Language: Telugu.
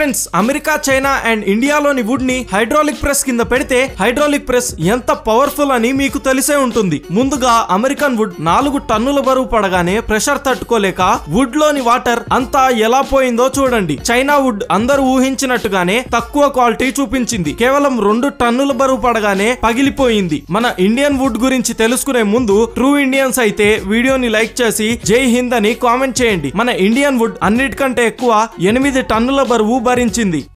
ఫ్రెండ్స్ అమెరికా చైనా అండ్ ఇండియాలోని వుడ్ ని హైడ్రాలిక్ ప్రెస్ కింద పెడితే హైడ్రాలిక్ ప్రెస్ ఎంత పవర్ఫుల్ అని మీకు తెలిసే ఉంటుంది ముందుగా అమెరికన్ వుడ్ నాలుగు టన్నుల బరువు పడగానే ప్రెషర్ తట్టుకోలేక వుడ్ లోని వాటర్ అంతా ఎలా పోయిందో చూడండి చైనా వుడ్ అందరూ ఊహించినట్టుగానే తక్కువ క్వాలిటీ చూపించింది కేవలం రెండు టన్నుల బరువు పడగానే పగిలిపోయింది మన ఇండియన్ వుడ్ గురించి తెలుసుకునే ముందు ట్రూ ఇండియన్స్ అయితే వీడియోని లైక్ చేసి జై హింద్ అని కామెంట్ చేయండి మన ఇండియన్ వుడ్ అన్నిటికంటే ఎక్కువ ఎనిమిది టన్నుల బరువు భరించింది